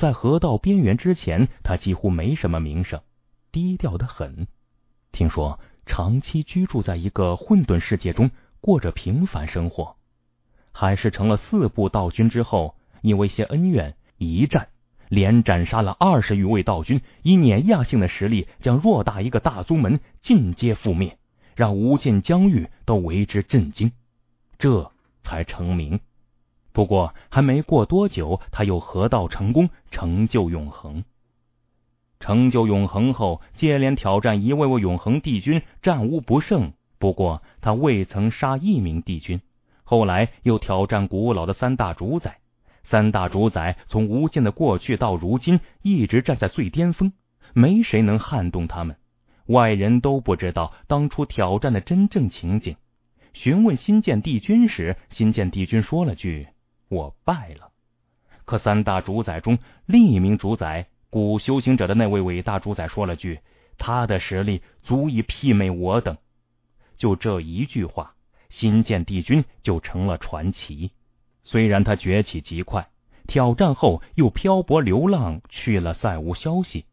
在河道边缘之前，他几乎没什么名声，低调的很。听说长期居住在一个混沌世界中，过着平凡生活。还是成了四部道君之后，因为些恩怨一战，连斩杀了二十余位道君，以碾压性的实力将偌大一个大宗门尽皆覆灭，让无尽疆域都为之震惊，这才成名。不过还没过多久，他又合道成功，成就永恒。成就永恒后，接连挑战一位位永恒帝君，战无不胜。不过他未曾杀一名帝君。后来又挑战古老的三大主宰，三大主宰从无尽的过去到如今，一直站在最巅峰，没谁能撼动他们。外人都不知道当初挑战的真正情景。询问新建帝君时，新建帝君说了句。我败了，可三大主宰中另一名主宰古修行者的那位伟大主宰说了句：“他的实力足以媲美我等。”就这一句话，新建帝君就成了传奇。虽然他崛起极快，挑战后又漂泊流浪去了，再无消息。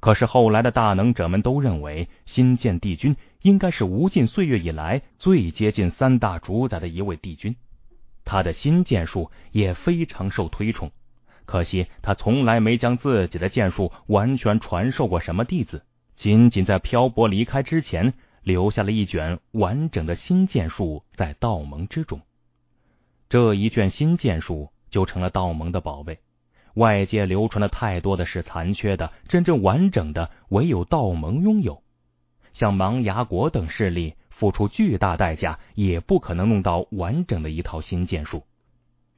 可是后来的大能者们都认为，新建帝君应该是无尽岁月以来最接近三大主宰的一位帝君。他的新剑术也非常受推崇，可惜他从来没将自己的剑术完全传授过什么弟子，仅仅在漂泊离开之前留下了一卷完整的新剑术在道盟之中。这一卷新剑术就成了道盟的宝贝，外界流传的太多的是残缺的，真正完整的唯有道盟拥有，像芒牙国等势力。付出巨大代价也不可能弄到完整的一套新剑术。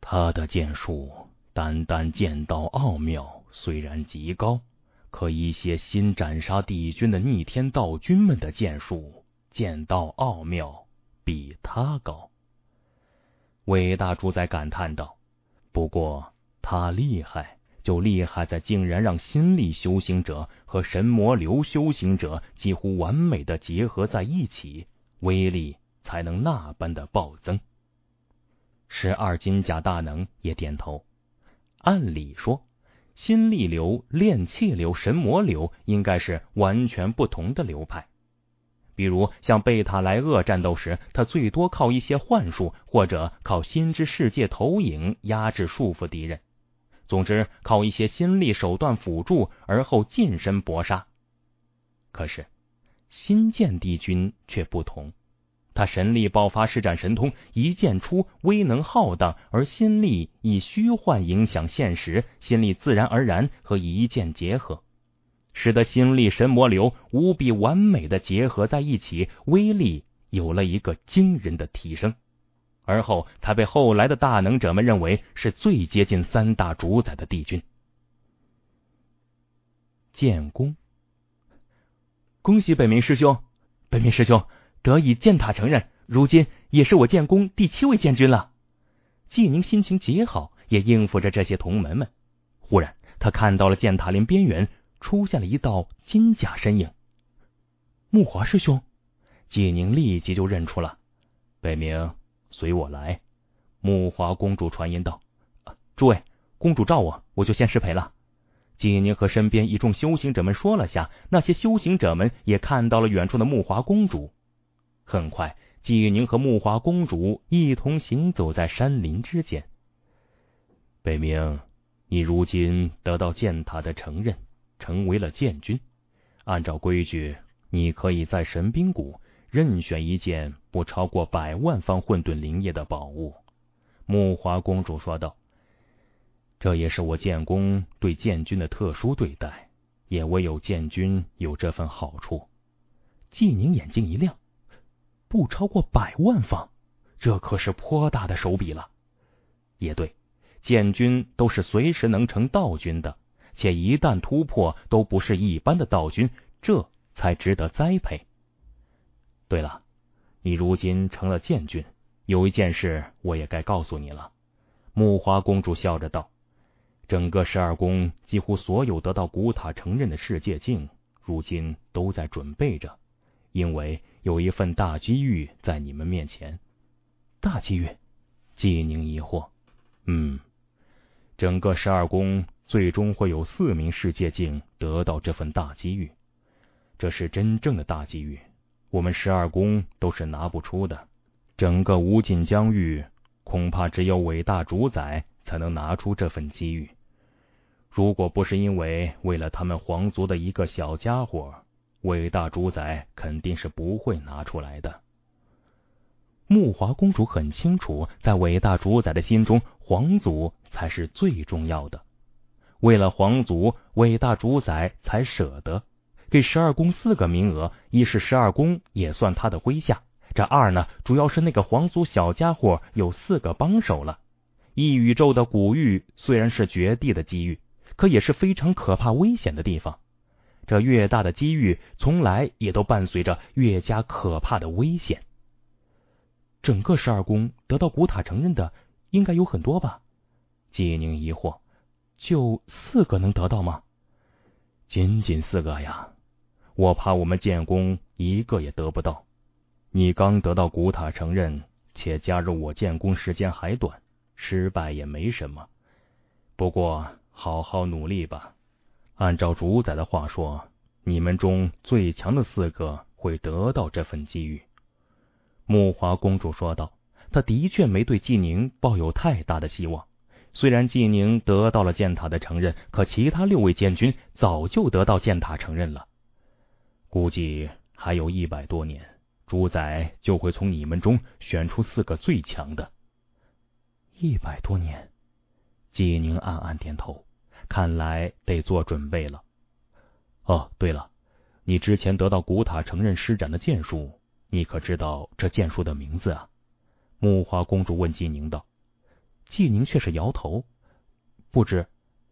他的剑术，单单剑道奥妙虽然极高，可一些新斩杀帝君的逆天道君们的剑术、剑道奥妙比他高。伟大主宰感叹道：“不过他厉害，就厉害在竟然让心力修行者和神魔流修行者几乎完美的结合在一起。”威力才能那般的暴增。十二金甲大能也点头。按理说，心力流、炼气流、神魔流应该是完全不同的流派。比如像贝塔莱厄战斗时，他最多靠一些幻术，或者靠心之世界投影压制束缚敌人。总之，靠一些心力手段辅助，而后近身搏杀。可是。新建帝君却不同，他神力爆发施展神通，一剑出威能浩荡，而心力以虚幻影响现实，心力自然而然和一剑结合，使得心力神魔流无比完美的结合在一起，威力有了一个惊人的提升。而后，才被后来的大能者们认为是最接近三大主宰的帝君。建功。恭喜北冥师兄，北冥师兄得以建塔成人，如今也是我建功第七位建军了。纪宁心情极好，也应付着这些同门们。忽然，他看到了建塔林边缘出现了一道金甲身影。木华师兄，纪宁立即就认出了。北冥，随我来。木华公主传音道：“诸位，公主召我，我就先失陪了。”纪宁和身边一众修行者们说了下，那些修行者们也看到了远处的木华公主。很快，纪宁和木华公主一同行走在山林之间。北冥，你如今得到剑塔的承认，成为了剑君。按照规矩，你可以在神兵谷任选一件不超过百万方混沌灵液的宝物。”木华公主说道。这也是我建功对建军的特殊对待，也唯有建军有这份好处。季宁眼睛一亮，不超过百万方，这可是颇大的手笔了。也对，建军都是随时能成道君的，且一旦突破，都不是一般的道君，这才值得栽培。对了，你如今成了建军，有一件事我也该告诉你了。木花公主笑着道。整个十二宫几乎所有得到古塔承认的世界境，如今都在准备着，因为有一份大机遇在你们面前。大机遇？纪宁疑惑。嗯，整个十二宫最终会有四名世界境得到这份大机遇，这是真正的大机遇。我们十二宫都是拿不出的，整个无尽疆域恐怕只有伟大主宰才能拿出这份机遇。如果不是因为为了他们皇族的一个小家伙，伟大主宰肯定是不会拿出来的。木华公主很清楚，在伟大主宰的心中，皇族才是最重要的。为了皇族，伟大主宰才舍得给十二宫四个名额。一是十二宫也算他的麾下，这二呢，主要是那个皇族小家伙有四个帮手了。一宇宙的古玉虽然是绝地的机遇。可也是非常可怕危险的地方。这越大的机遇，从来也都伴随着越加可怕的危险。整个十二宫得到古塔承认的，应该有很多吧？季宁疑惑：“就四个能得到吗？”仅仅四个呀！我怕我们建功一个也得不到。你刚得到古塔承认，且加入我建功时间还短，失败也没什么。不过。好好努力吧。按照主宰的话说，你们中最强的四个会得到这份机遇。”木华公主说道。她的确没对纪宁抱有太大的希望。虽然纪宁得到了建塔的承认，可其他六位剑军早就得到建塔承认了。估计还有一百多年，主宰就会从你们中选出四个最强的。一百多年，纪宁暗暗点头。看来得做准备了。哦，对了，你之前得到古塔承认施展的剑术，你可知道这剑术的名字啊？木华公主问纪宁道。纪宁却是摇头，不知。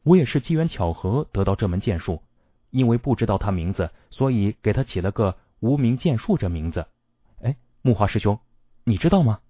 我也是机缘巧合得到这门剑术，因为不知道他名字，所以给他起了个无名剑术这名字。哎，木华师兄，你知道吗？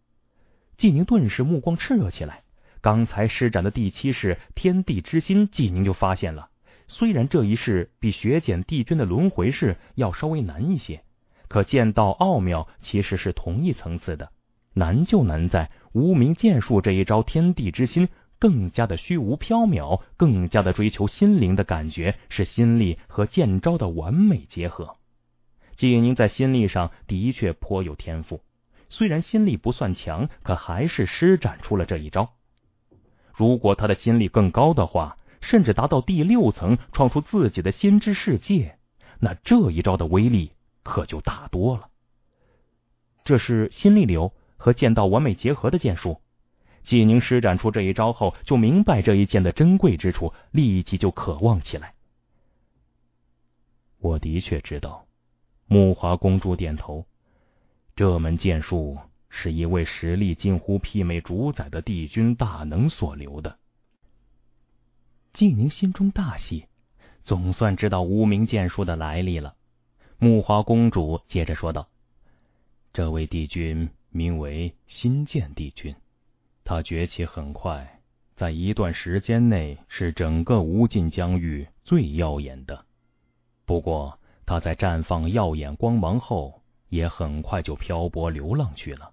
纪宁顿时目光炽热起来。刚才施展的第七式天地之心，纪宁就发现了。虽然这一式比雪简帝君的轮回式要稍微难一些，可见道奥妙其实是同一层次的。难就难在无名剑术这一招天地之心更加的虚无缥缈，更加的追求心灵的感觉，是心力和剑招的完美结合。纪宁在心力上的确颇有天赋，虽然心力不算强，可还是施展出了这一招。如果他的心力更高的话，甚至达到第六层，创出自己的心之世界，那这一招的威力可就大多了。这是心力流和剑道完美结合的剑术。纪宁施展出这一招后，就明白这一剑的珍贵之处，立即就渴望起来。我的确知道，木华公主点头，这门剑术。是一位实力近乎媲美主宰的帝君大能所留的。纪宁心中大喜，总算知道无名剑术的来历了。木华公主接着说道：“这位帝君名为新剑帝君，他崛起很快，在一段时间内是整个无尽疆域最耀眼的。不过他在绽放耀眼光芒后，也很快就漂泊流浪去了。”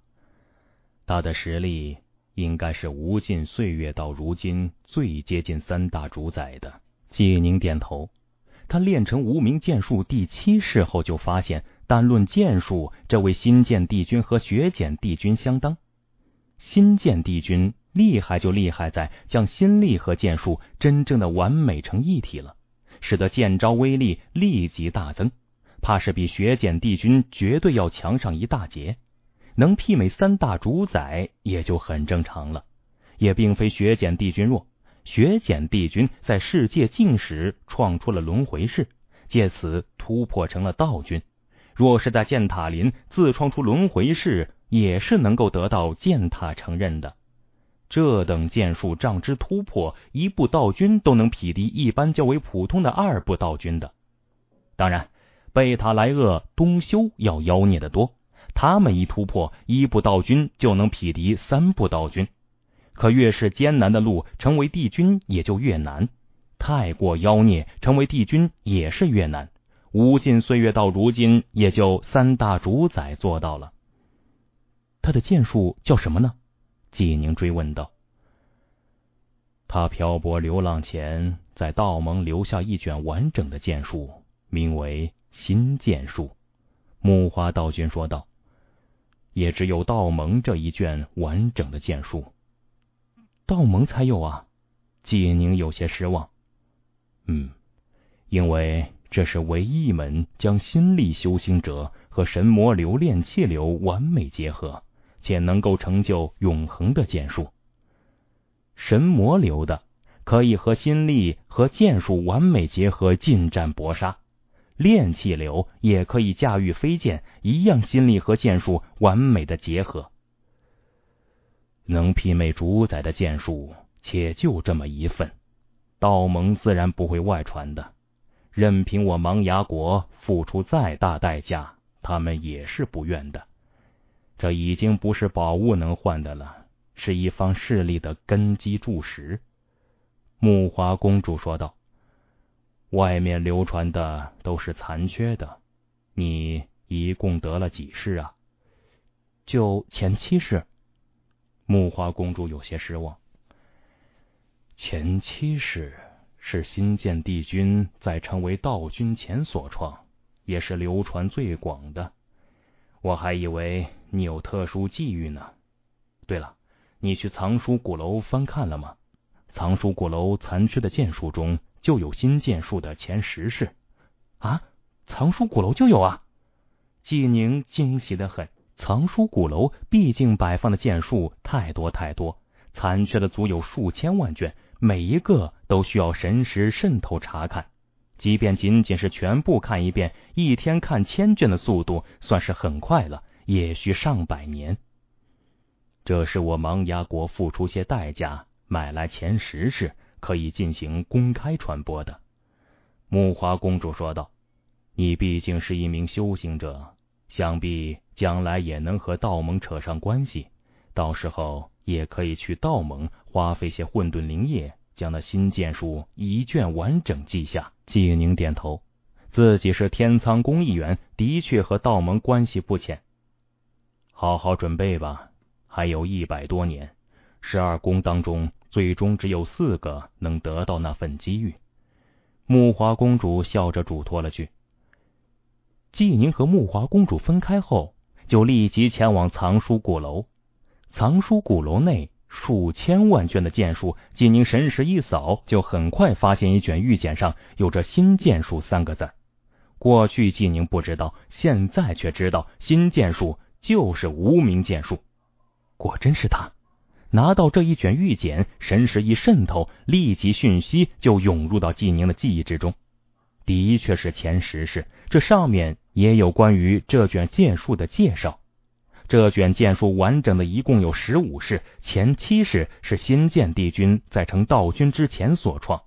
他的实力应该是无尽岁月到如今最接近三大主宰的。季宁点头，他练成无名剑术第七式后，就发现单论剑术，这位新剑帝君和雪简帝君相当。新剑帝君厉害就厉害在将心力和剑术真正的完美成一体了，使得剑招威力立即大增，怕是比雪简帝君绝对要强上一大截。能媲美三大主宰，也就很正常了。也并非雪简帝君弱，雪简帝君在世界境史创出了轮回式，借此突破成了道君。若是在剑塔林自创出轮回式，也是能够得到剑塔承认的。这等剑术障之突破，一部道君都能匹敌一般较为普通的二部道君的。当然，贝塔莱厄东修要妖孽的多。他们一突破一步道君就能匹敌三步道君，可越是艰难的路，成为帝君也就越难。太过妖孽，成为帝君也是越难。无尽岁月到如今，也就三大主宰做到了。他的剑术叫什么呢？纪宁追问道。他漂泊流浪前，在道盟留下一卷完整的剑术，名为《新剑术》。木花道君说道。也只有道盟这一卷完整的剑术，道盟才有啊。纪宁有些失望。嗯，因为这是唯一一门将心力修行者和神魔留恋气流完美结合，且能够成就永恒的剑术。神魔流的可以和心力和剑术完美结合，近战搏杀。炼气流也可以驾驭飞剑，一样心力和剑术完美的结合，能媲美主宰的剑术，且就这么一份，道盟自然不会外传的。任凭我芒牙国付出再大代价，他们也是不愿的。这已经不是宝物能换的了，是一方势力的根基柱石。木华公主说道。外面流传的都是残缺的，你一共得了几世啊？就前七世。木花公主有些失望。前七世是新建帝君在成为道君前所创，也是流传最广的。我还以为你有特殊际遇呢。对了，你去藏书古楼翻看了吗？藏书古楼残缺的剑术中。就有新剑术的前十式啊！藏书古楼就有啊！纪宁惊喜的很，藏书古楼毕竟摆放的剑术太多太多，残缺的足有数千万卷，每一个都需要神识渗透查看。即便仅仅是全部看一遍，一天看千卷的速度算是很快了，也需上百年。这是我盲牙国付出些代价买来前十式。可以进行公开传播的，木华公主说道：“你毕竟是一名修行者，想必将来也能和道盟扯上关系，到时候也可以去道盟花费些混沌灵液，将那新剑术一卷完整记下。”纪宁点头，自己是天仓宫一员，的确和道盟关系不浅。好好准备吧，还有一百多年，十二宫当中。最终只有四个能得到那份机遇。木华公主笑着嘱托了句。纪宁和木华公主分开后，就立即前往藏书古楼。藏书古楼内数千万卷的剑术，纪宁神识一扫，就很快发现一卷玉简上有着“新剑术”三个字。过去纪宁不知道，现在却知道，新剑术就是无名剑术。果真是他。拿到这一卷玉简，神识一渗透，立即讯息就涌入到纪宁的记忆之中。的确是前十世，这上面也有关于这卷剑术的介绍。这卷剑术完整的一共有十五式，前七式是新建帝君在成道君之前所创，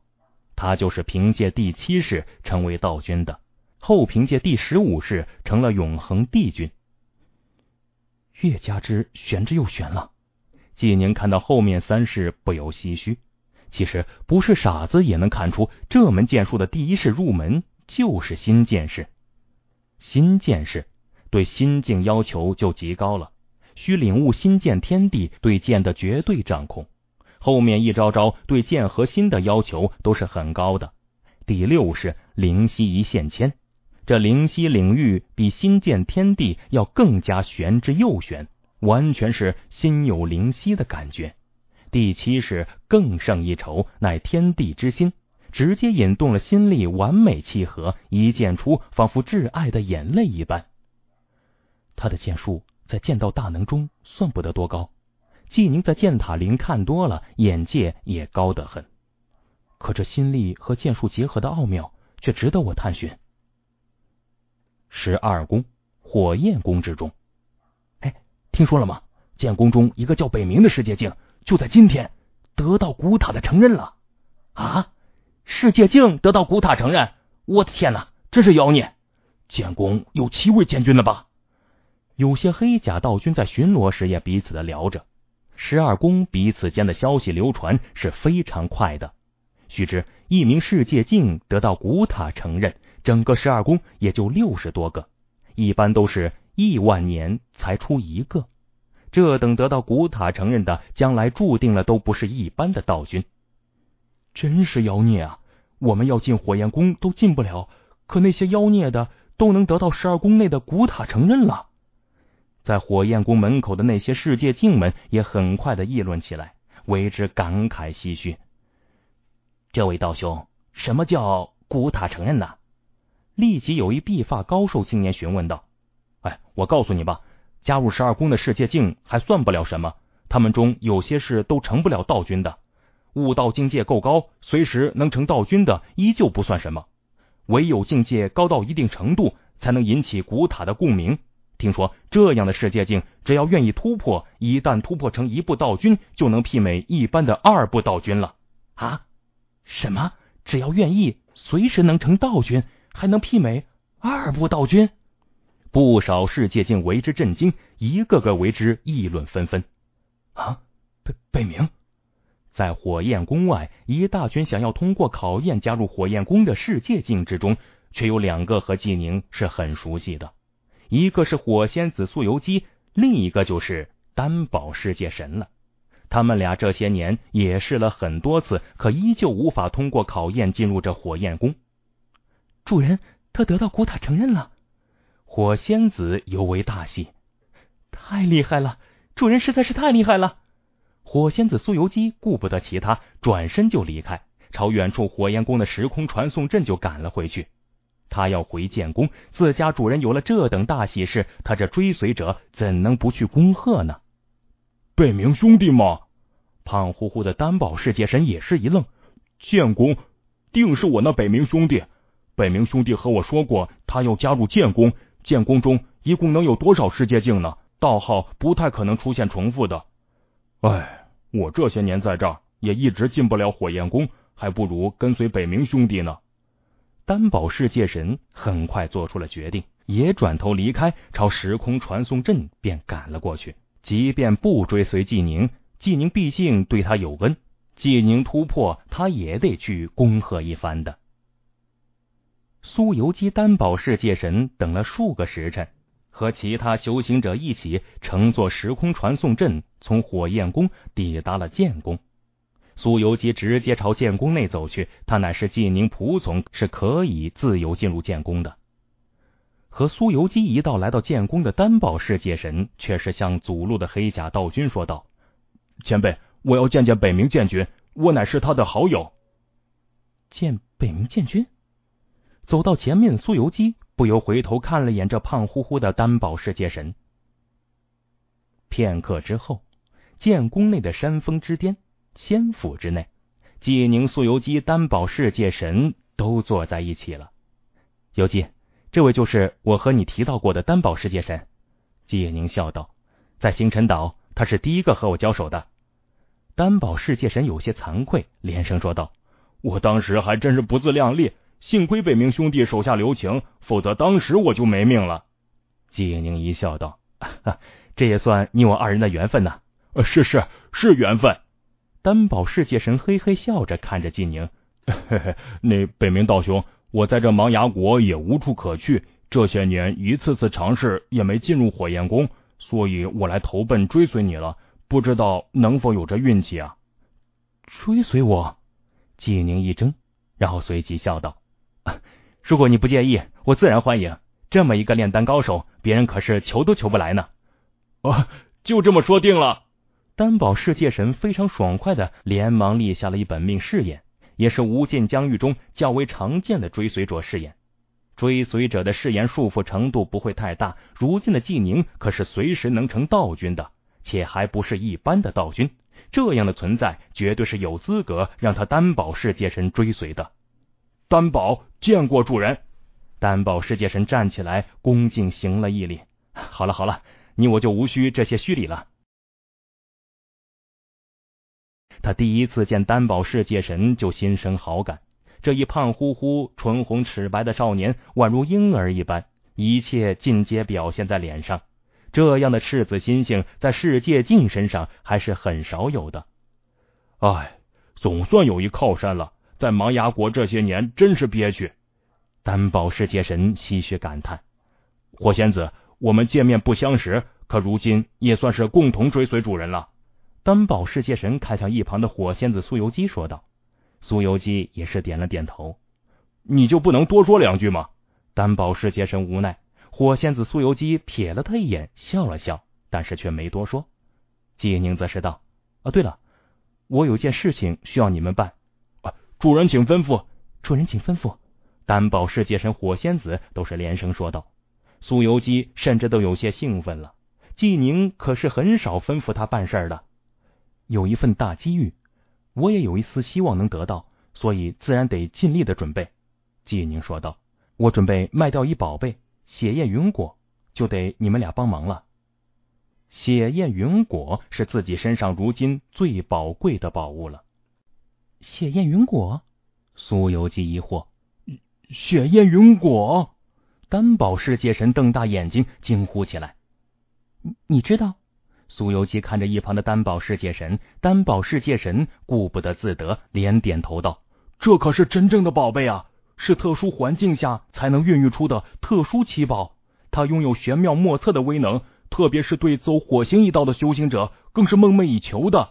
他就是凭借第七式成为道君的，后凭借第十五式成了永恒帝君。岳加之，玄之又玄了。纪宁看到后面三式，不由唏嘘。其实不是傻子也能看出，这门剑术的第一式入门就是心剑式。心剑式对心境要求就极高了，需领悟心剑天地对剑的绝对掌控。后面一招招对剑和心的要求都是很高的。第六式灵犀一线牵，这灵犀领域比心剑天地要更加玄之又玄。完全是心有灵犀的感觉。第七式更胜一筹，乃天地之心，直接引动了心力，完美契合，一剑出，仿佛挚爱的眼泪一般。他的剑术在剑道大能中算不得多高，纪宁在剑塔林看多了，眼界也高得很。可这心力和剑术结合的奥妙，却值得我探寻。十二宫火焰宫之中。听说了吗？建宫中一个叫北冥的世界镜，就在今天得到古塔的承认了啊！世界镜得到古塔承认，我的天哪，真是妖孽！建宫有七位监军了吧？有些黑甲道君在巡逻时也彼此的聊着，十二宫彼此间的消息流传是非常快的。须知，一名世界镜得到古塔承认，整个十二宫也就六十多个，一般都是。亿万年才出一个，这等得到古塔承认的，将来注定了都不是一般的道君，真是妖孽啊！我们要进火焰宫都进不了，可那些妖孽的都能得到十二宫内的古塔承认了。在火焰宫门口的那些世界镜门也很快的议论起来，为之感慨唏嘘。这位道兄，什么叫古塔承认呢？立即有一碧发高瘦青年询问道。哎，我告诉你吧，加入十二宫的世界境还算不了什么。他们中有些是都成不了道君的，悟道境界够高，随时能成道君的依旧不算什么。唯有境界高到一定程度，才能引起古塔的共鸣。听说这样的世界境，只要愿意突破，一旦突破成一步道君，就能媲美一般的二步道君了。啊？什么？只要愿意，随时能成道君，还能媲美二步道君？不少世界竟为之震惊，一个个为之议论纷纷。啊，北北冥，在火焰宫外，一大群想要通过考验加入火焰宫的世界境之中，却有两个和纪宁是很熟悉的，一个是火仙子素游姬，另一个就是担保世界神了。他们俩这些年也试了很多次，可依旧无法通过考验进入这火焰宫。主人，他得到古塔承认了。火仙子尤为大喜，太厉害了！主人实在是太厉害了！火仙子苏油鸡顾不得其他，转身就离开，朝远处火焰宫的时空传送阵就赶了回去。他要回剑宫，自家主人有了这等大喜事，他这追随者怎能不去恭贺呢？北冥兄弟吗？胖乎乎的丹宝世界神也是一愣，剑宫定是我那北冥兄弟。北冥兄弟和我说过，他要加入剑宫。建功中一共能有多少世界境呢？道号不太可能出现重复的。唉，我这些年在这儿也一直进不了火焰宫，还不如跟随北冥兄弟呢。担保世界神很快做出了决定，也转头离开，朝时空传送阵便赶了过去。即便不追随纪宁，纪宁毕竟对他有恩，纪宁突破，他也得去恭贺一番的。苏游基担保世界神等了数个时辰，和其他修行者一起乘坐时空传送阵，从火焰宫抵达了剑宫。苏游基直接朝剑宫内走去，他乃是晋宁仆从，是可以自由进入剑宫的。和苏游基一道来到剑宫的担保世界神，却是向祖路的黑甲道君说道：“前辈，我要见见北冥剑君，我乃是他的好友。”见北冥剑君。走到前面，苏油鸡，不由回头看了眼这胖乎乎的担保世界神。片刻之后，剑宫内的山峰之巅，仙府之内，纪宁、苏油鸡担保世界神都坐在一起了。游记，这位就是我和你提到过的担保世界神。纪宁笑道：“在星辰岛，他是第一个和我交手的。”担保世界神有些惭愧，连声说道：“我当时还真是不自量力。”幸亏北冥兄弟手下留情，否则当时我就没命了。季宁一笑道：“哈哈，这也算你我二人的缘分呐！是是是，缘分。”担保世界神嘿嘿笑着看着季宁，嘿嘿。那北冥道兄，我在这茫崖国也无处可去，这些年一次次尝试也没进入火焰宫，所以我来投奔追随你了。不知道能否有这运气啊？追随我？季宁一怔，然后随即笑道。如果你不介意，我自然欢迎。这么一个炼丹高手，别人可是求都求不来呢。啊，就这么说定了。担保世界神非常爽快的，连忙立下了一本命誓言，也是无尽疆域中较为常见的追随者誓言。追随者的誓言束缚程度不会太大。如今的纪宁可是随时能成道君的，且还不是一般的道君。这样的存在，绝对是有资格让他担保世界神追随的。担保见过主人，担保世界神站起来恭敬行了一礼。好了好了，你我就无需这些虚礼了。他第一次见担保世界神就心生好感，这一胖乎乎、唇红齿白的少年宛如婴儿一般，一切尽皆表现在脸上。这样的赤子心性，在世界镜身上还是很少有的。哎，总算有一靠山了。在茫崖国这些年真是憋屈，担保世界神唏嘘感叹：“火仙子，我们见面不相识，可如今也算是共同追随主人了。”担保世界神看向一旁的火仙子苏油基说道。苏油基也是点了点头：“你就不能多说两句吗？”担保世界神无奈。火仙子苏油基瞥了他一眼，笑了笑，但是却没多说。季宁则是道：“啊，对了，我有件事情需要你们办。”主人请吩咐，主人请吩咐。担保世界神火仙子都是连声说道。苏游基甚至都有些兴奋了。纪宁可是很少吩咐他办事的，有一份大机遇，我也有一丝希望能得到，所以自然得尽力的准备。纪宁说道：“我准备卖掉一宝贝，血焰云果，就得你们俩帮忙了。血焰云果是自己身上如今最宝贵的宝物了。”血焰云果，苏游基疑惑。血焰云果，担保世界神瞪大眼睛，惊呼起来：“你你知道？”苏游基看着一旁的担保世界神，担保世界神顾不得自得，连点头道：“这可是真正的宝贝啊，是特殊环境下才能孕育出的特殊奇宝，它拥有玄妙莫测的威能，特别是对走火星一道的修行者，更是梦寐以求的。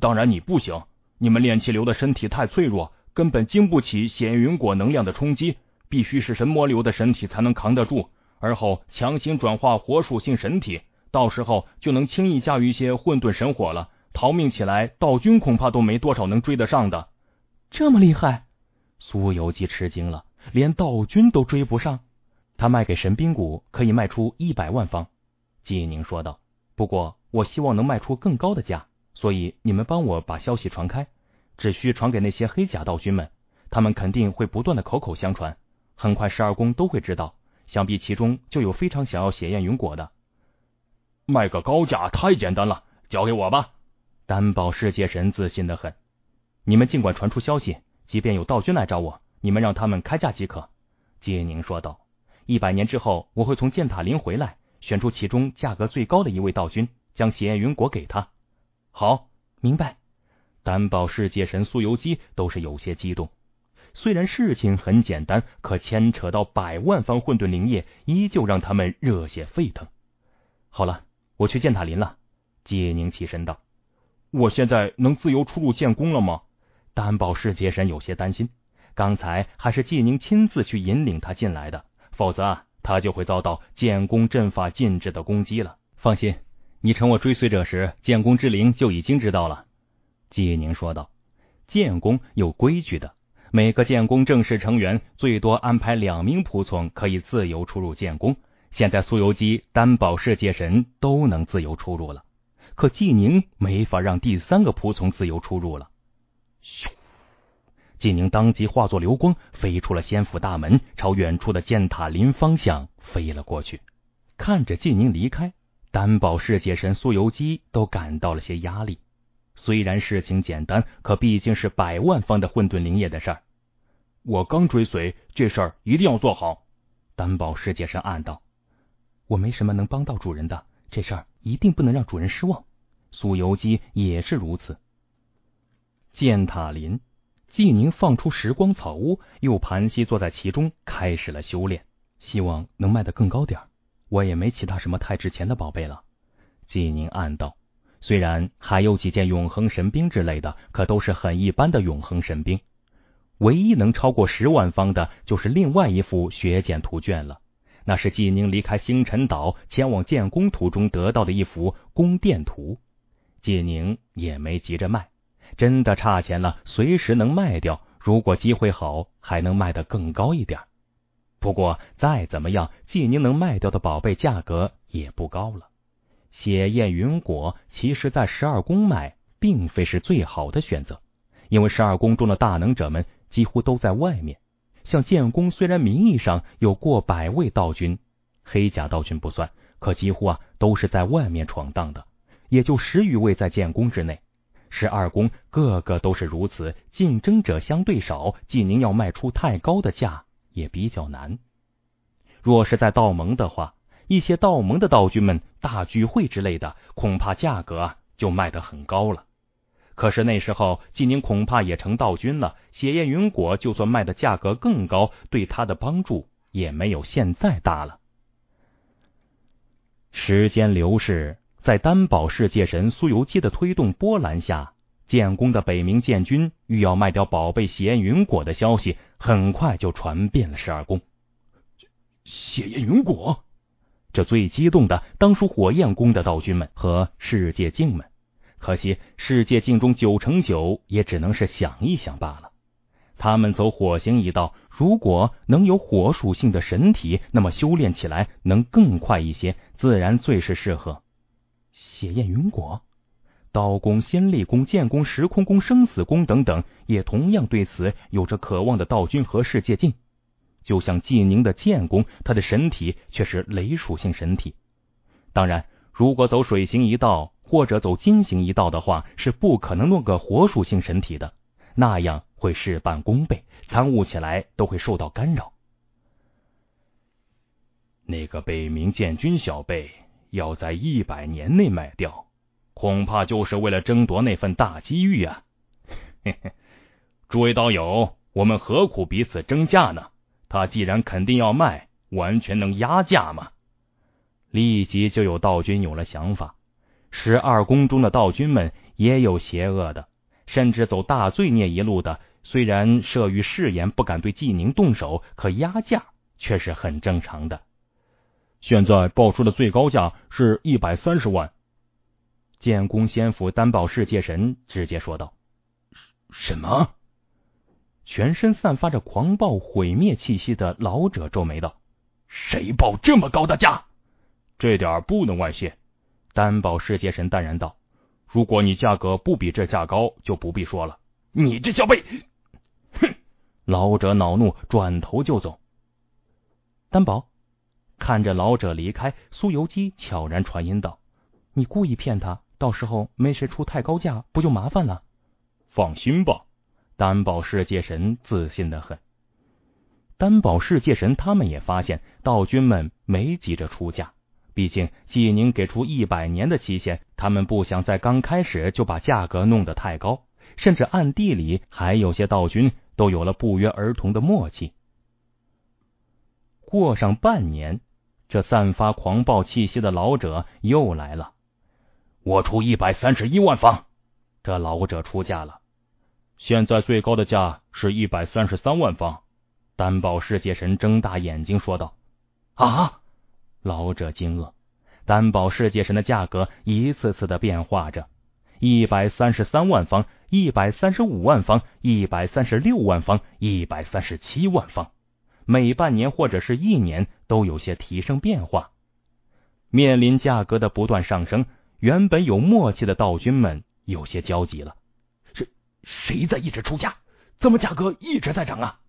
当然，你不行。”你们炼气流的身体太脆弱，根本经不起显云果能量的冲击，必须是神魔流的身体才能扛得住，而后强行转化火属性神体，到时候就能轻易驾驭一些混沌神火了。逃命起来，道君恐怕都没多少能追得上的。这么厉害？苏游记吃惊了，连道君都追不上。他卖给神兵谷，可以卖出一百万方。季宁说道。不过，我希望能卖出更高的价。所以你们帮我把消息传开，只需传给那些黑甲道君们，他们肯定会不断的口口相传，很快十二宫都会知道。想必其中就有非常想要血焰云果的，卖个高价太简单了，交给我吧。担保世界神自信的很，你们尽管传出消息，即便有道君来找我，你们让他们开价即可。季宁说道：“一百年之后，我会从剑塔林回来，选出其中价格最高的一位道君，将血焰云果给他。”好，明白。担保世界神苏游机都是有些激动，虽然事情很简单，可牵扯到百万方混沌灵液，依旧让他们热血沸腾。好了，我去见塔林了。纪宁起身道：“我现在能自由出入建宫了吗？”担保世界神有些担心，刚才还是纪宁亲自去引领他进来的，否则他就会遭到建功阵法禁制的攻击了。放心。你成我追随者时，建功之灵就已经知道了。季宁说道：“建功有规矩的，每个建功正式成员最多安排两名仆从，可以自由出入建功。现在苏游基担保世界神都能自由出入了，可季宁没法让第三个仆从自由出入了。”咻！季宁当即化作流光，飞出了仙府大门，朝远处的剑塔林方向飞了过去。看着季宁离开。担保世界神苏游基都感到了些压力，虽然事情简单，可毕竟是百万方的混沌灵液的事儿。我刚追随，这事儿一定要做好。担保世界神暗道，我没什么能帮到主人的，这事儿一定不能让主人失望。苏游基也是如此。建塔林，纪宁放出时光草屋，又盘膝坐在其中，开始了修炼，希望能卖得更高点。我也没其他什么太值钱的宝贝了，纪宁暗道。虽然还有几件永恒神兵之类的，可都是很一般的永恒神兵。唯一能超过十万方的，就是另外一幅血简图卷了。那是纪宁离开星辰岛前往建工途中得到的一幅宫殿图。纪宁也没急着卖，真的差钱了，随时能卖掉。如果机会好，还能卖得更高一点。不过，再怎么样，纪宁能卖掉的宝贝价格也不高了。血焰云果其实，在十二宫卖并非是最好的选择，因为十二宫中的大能者们几乎都在外面。像建宫虽然名义上有过百位道君，黑甲道君不算，可几乎啊都是在外面闯荡的，也就十余位在建宫之内。十二宫个个都是如此，竞争者相对少，纪宁要卖出太高的价。也比较难。若是在道盟的话，一些道盟的道君们大聚会之类的，恐怕价格就卖得很高了。可是那时候，济宁恐怕也成道君了。血焰云果就算卖的价格更高，对他的帮助也没有现在大了。时间流逝，在担保世界神苏游记的推动波澜下。建功的北冥剑君欲要卖掉宝贝血焰云果的消息，很快就传遍了十二宫。血焰云果，这最激动的当属火焰宫的道君们和世界境们。可惜世界境中九成九也只能是想一想罢了。他们走火行一道，如果能有火属性的神体，那么修炼起来能更快一些，自然最是适合。血焰云果。刀功、仙力功、剑功、时空功、生死功等等，也同样对此有着渴望的道君和世界境，就像纪宁的剑功，他的神体却是雷属性神体。当然，如果走水行一道或者走金行一道的话，是不可能弄个火属性神体的，那样会事半功倍，参悟起来都会受到干扰。那个北冥剑君小辈要在一百年内卖掉。恐怕就是为了争夺那份大机遇啊！嘿嘿，诸位道友，我们何苦彼此争价呢？他既然肯定要卖，完全能压价嘛！立即就有道君有了想法。十二宫中的道君们也有邪恶的，甚至走大罪孽一路的。虽然慑于誓言不敢对纪宁动手，可压价却是很正常的。现在报出的最高价是一百三十万。建功仙府担保世界神直接说道：“什么？”全身散发着狂暴毁灭气息的老者皱眉道：“谁报这么高的价？这点不能外泄。”担保世界神淡然道：“如果你价格不比这价高，就不必说了。”你这小辈，哼！老者恼怒，转头就走。担保看着老者离开，苏游基悄然传音道：“你故意骗他。”到时候没谁出太高价，不就麻烦了？放心吧，担保世界神自信的很。担保世界神，他们也发现道君们没急着出价，毕竟纪宁给出一百年的期限，他们不想在刚开始就把价格弄得太高。甚至暗地里还有些道君都有了不约而同的默契。过上半年，这散发狂暴气息的老者又来了。我出一百三十一万方，这老者出价了。现在最高的价是一百三十三万方。担保世界神睁大眼睛说道：“啊！”老者惊愕，担保世界神的价格一次次的变化着：一百三十三万方，一百三十五万方，一百三十六万方，一百三十七万方。每半年或者是一年都有些提升变化。面临价格的不断上升。原本有默契的道君们有些焦急了，谁谁在一直出价？怎么价格一直在涨啊？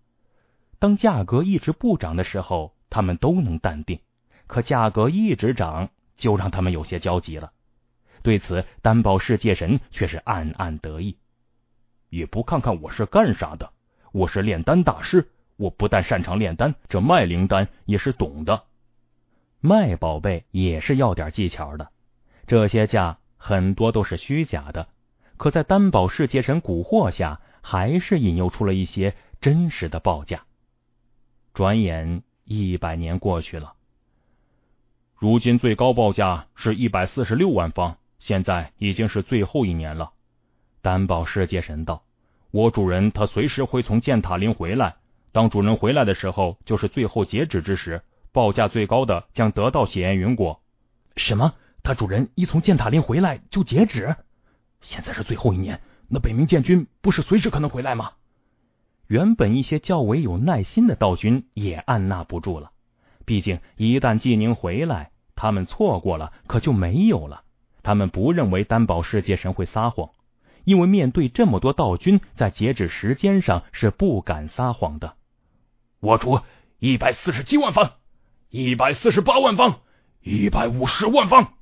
当价格一直不涨的时候，他们都能淡定，可价格一直涨，就让他们有些焦急了。对此，担保世界神却是暗暗得意，也不看看我是干啥的，我是炼丹大师，我不但擅长炼丹，这卖灵丹也是懂的，卖宝贝也是要点技巧的。这些价很多都是虚假的，可在担保世界神蛊惑下，还是引诱出了一些真实的报价。转眼一百年过去了，如今最高报价是一百四十六万方。现在已经是最后一年了。担保世界神道，我主人他随时会从建塔林回来。当主人回来的时候，就是最后截止之时，报价最高的将得到血焰云果。什么？他主人一从建塔林回来就截止，现在是最后一年，那北冥剑君不是随时可能回来吗？原本一些较为有耐心的道君也按捺不住了，毕竟一旦纪宁回来，他们错过了可就没有了。他们不认为担保世界神会撒谎，因为面对这么多道君，在截止时间上是不敢撒谎的。我出一百四十七万方，一百四十八万方，一百五十万方。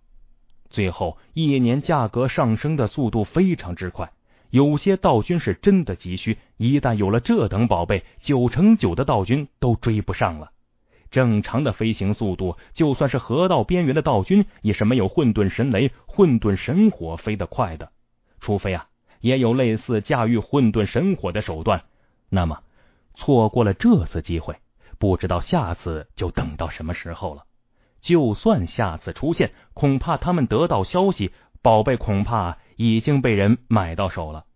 最后一年，价格上升的速度非常之快。有些道君是真的急需，一旦有了这等宝贝，九成九的道君都追不上了。正常的飞行速度，就算是河道边缘的道君，也是没有混沌神雷、混沌神火飞得快的。除非啊，也有类似驾驭混沌神火的手段。那么，错过了这次机会，不知道下次就等到什么时候了。就算下次出现，恐怕他们得到消息，宝贝恐怕已经被人买到手了。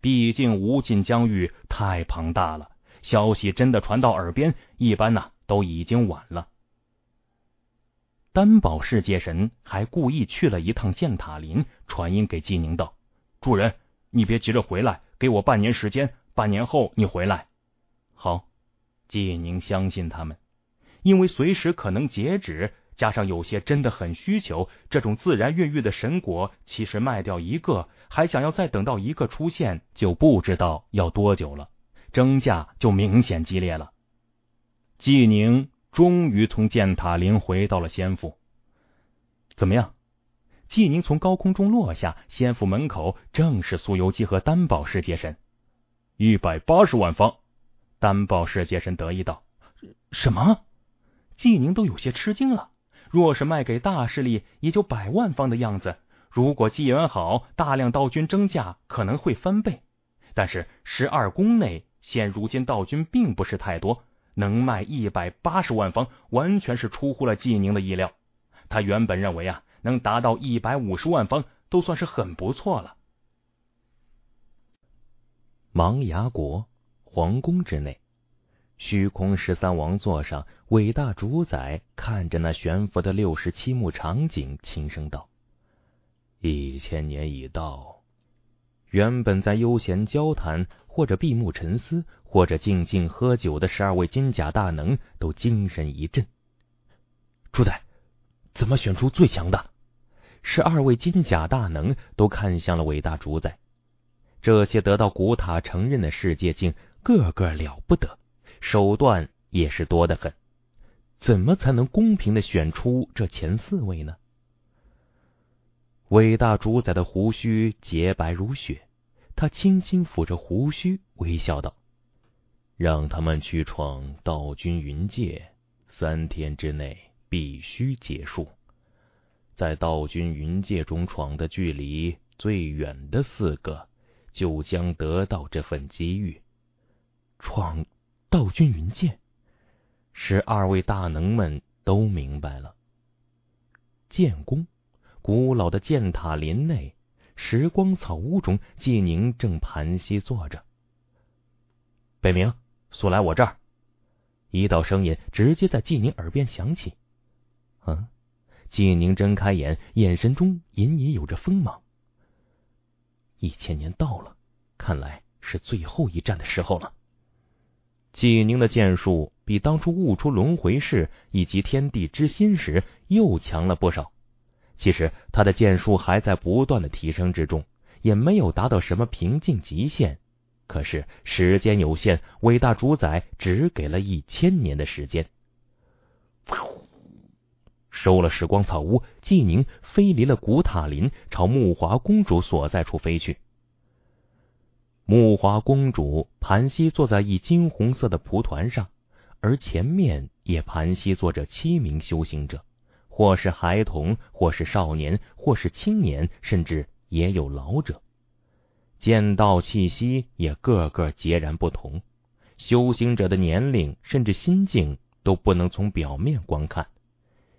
毕竟无尽疆域太庞大了，消息真的传到耳边，一般呢都已经晚了。担保世界神还故意去了一趟剑塔林，传音给纪宁道：“主人，你别急着回来，给我半年时间，半年后你回来。”好，纪宁相信他们。因为随时可能截止，加上有些真的很需求，这种自然孕育的神果，其实卖掉一个，还想要再等到一个出现，就不知道要多久了。争价就明显激烈了。纪宁终于从建塔林回到了仙府，怎么样？纪宁从高空中落下，仙府门口正是苏游基和担保世界神，一百八十万方。担保世界神得意道：“什么？”纪宁都有些吃惊了。若是卖给大势力，也就百万方的样子。如果机缘好，大量道君争价，可能会翻倍。但是十二宫内现如今道君并不是太多，能卖一百八十万方，完全是出乎了纪宁的意料。他原本认为啊，能达到一百五十万方都算是很不错了。亡崖国皇宫之内。虚空十三王座上，伟大主宰看着那悬浮的六十七幕场景，轻声道：“一千年已到。”原本在悠闲交谈，或者闭目沉思，或者静静喝酒的十二位金甲大能，都精神一振。主宰，怎么选出最强的？十二位金甲大能都看向了伟大主宰。这些得到古塔承认的世界境，个个了不得。手段也是多得很，怎么才能公平的选出这前四位呢？伟大主宰的胡须洁白如雪，他轻轻抚着胡须，微笑道：“让他们去闯道君云界，三天之内必须结束。在道君云界中闯的距离最远的四个，就将得到这份机遇。闯。”道君云剑，使二位大能们都明白了。剑功，古老的剑塔林内，时光草屋中，纪宁正盘膝坐着。北冥，速来我这儿！一道声音直接在纪宁耳边响起。嗯，纪宁睁开眼，眼神中隐隐有着锋芒。一千年到了，看来是最后一战的时候了。纪宁的剑术比当初悟出轮回式以及天地之心时又强了不少。其实他的剑术还在不断的提升之中，也没有达到什么瓶颈极限。可是时间有限，伟大主宰只给了一千年的时间。收了时光草屋，纪宁飞离了古塔林，朝木华公主所在处飞去。木华公主盘膝坐在一金红色的蒲团上，而前面也盘膝坐着七名修行者，或是孩童，或是少年，或是青年，甚至也有老者。剑道气息也个个截然不同，修行者的年龄甚至心境都不能从表面观看。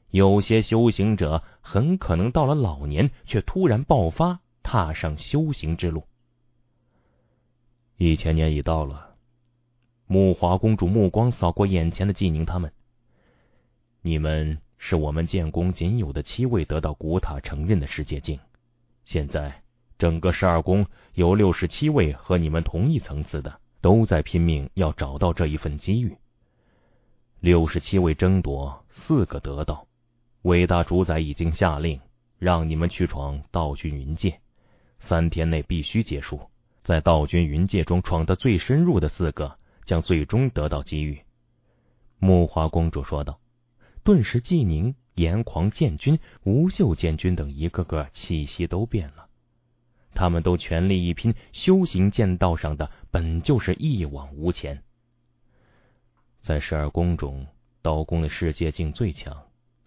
有些修行者很可能到了老年，却突然爆发，踏上修行之路。一千年已到了，木华公主目光扫过眼前的纪宁他们。你们是我们建功仅有的七位得到古塔承认的世界境。现在整个十二宫有六十七位和你们同一层次的，都在拼命要找到这一份机遇。六十七位争夺四个得到，伟大主宰已经下令让你们去闯道君云界，三天内必须结束。在道君云界中闯得最深入的四个，将最终得到机遇。木华公主说道。顿时，纪宁、炎狂、建军、吴秀、建军等一个个气息都变了，他们都全力一拼。修行剑道上的本就是一往无前。在十二宫中，刀工的世界境最强，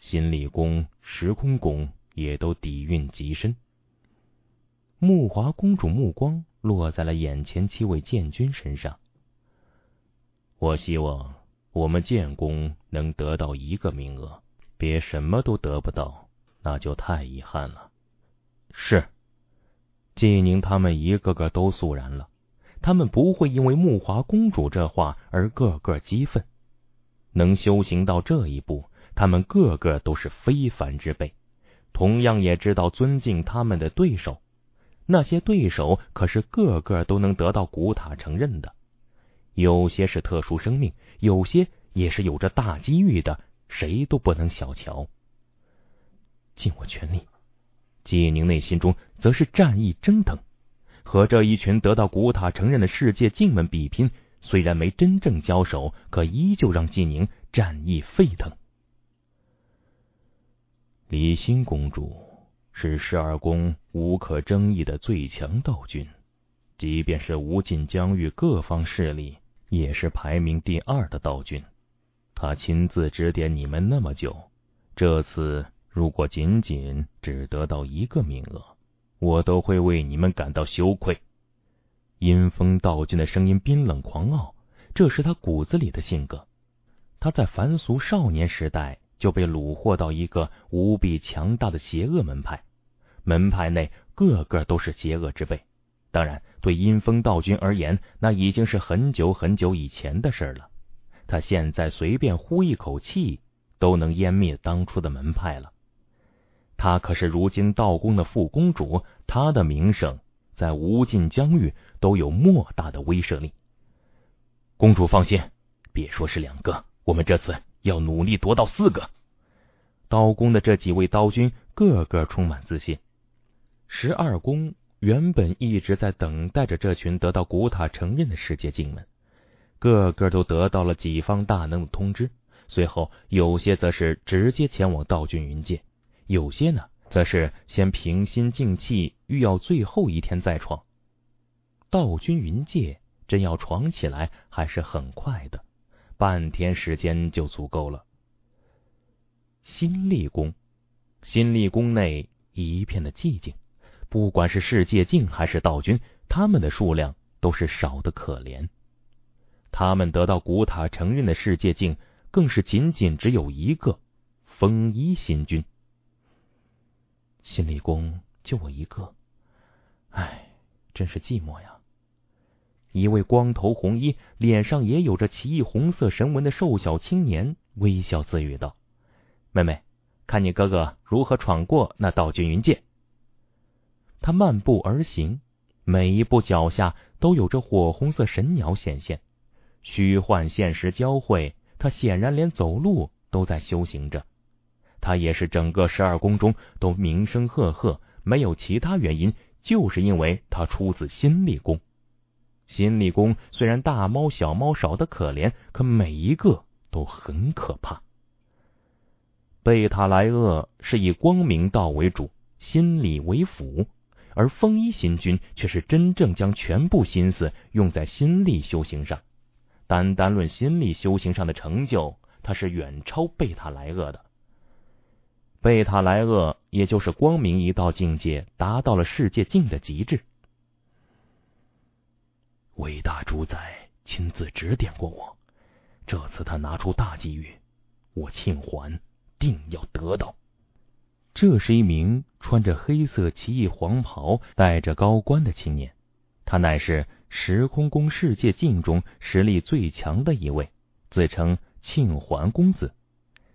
心力功、时空功也都底蕴极深。木华公主目光。落在了眼前七位剑军身上。我希望我们剑功能得到一个名额，别什么都得不到，那就太遗憾了。是，纪宁他们一个个都肃然了。他们不会因为木华公主这话而个个激愤。能修行到这一步，他们个个都是非凡之辈，同样也知道尊敬他们的对手。那些对手可是个个都能得到古塔承认的，有些是特殊生命，有些也是有着大机遇的，谁都不能小瞧。尽我全力，纪宁内心中则是战意蒸腾。和这一群得到古塔承认的世界境们比拼，虽然没真正交手，可依旧让纪宁战意沸腾。李欣公主。是十二宫无可争议的最强道君，即便是无尽疆域各方势力，也是排名第二的道君。他亲自指点你们那么久，这次如果仅仅只得到一个名额，我都会为你们感到羞愧。阴风道君的声音冰冷狂傲，这是他骨子里的性格。他在凡俗少年时代就被虏获到一个无比强大的邪恶门派。门派内个个都是邪恶之辈，当然对阴风道君而言，那已经是很久很久以前的事了。他现在随便呼一口气，都能湮灭当初的门派了。他可是如今道宫的副公主，她的名声在无尽疆域都有莫大的威慑力。公主放心，别说是两个，我们这次要努力夺到四个。刀工的这几位刀君个个充满自信。十二宫原本一直在等待着这群得到古塔承认的世界境们，个个都得到了己方大能的通知。随后，有些则是直接前往道君云界，有些呢，则是先平心静气，欲要最后一天再闯。道君云界真要闯起来，还是很快的，半天时间就足够了。新立宫，新立宫内一片的寂静。不管是世界境还是道君，他们的数量都是少的可怜。他们得到古塔承认的世界境，更是仅仅只有一个风衣新君。新理宫就我一个，唉，真是寂寞呀！一位光头红衣、脸上也有着奇异红色神纹的瘦小青年微笑自语道：“妹妹，看你哥哥如何闯过那道君云界。”他漫步而行，每一步脚下都有着火红色神鸟显现，虚幻现实交汇。他显然连走路都在修行着。他也是整个十二宫中都名声赫赫，没有其他原因，就是因为他出自心力宫。心力宫虽然大猫小猫少得可怜，可每一个都很可怕。贝塔莱厄是以光明道为主，心理为辅。而风衣新君却是真正将全部心思用在心力修行上，单单论心力修行上的成就，他是远超贝塔莱厄的。贝塔莱厄也就是光明一道境界达到了世界境的极致。伟大主宰亲自指点过我，这次他拿出大机遇，我庆环定要得到。这是一名穿着黑色奇异黄袍、戴着高冠的青年，他乃是时空宫世界镜中实力最强的一位，自称庆环公子。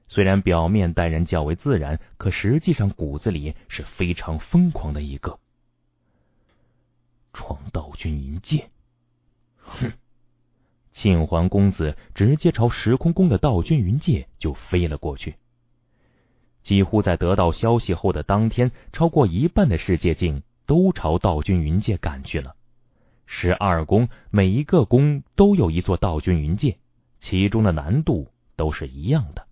虽然表面待人较为自然，可实际上骨子里是非常疯狂的一个。闯道君云界，哼！庆环公子直接朝时空宫的道君云界就飞了过去。几乎在得到消息后的当天，超过一半的世界境都朝道君云界赶去了。十二宫每一个宫都有一座道君云界，其中的难度都是一样的。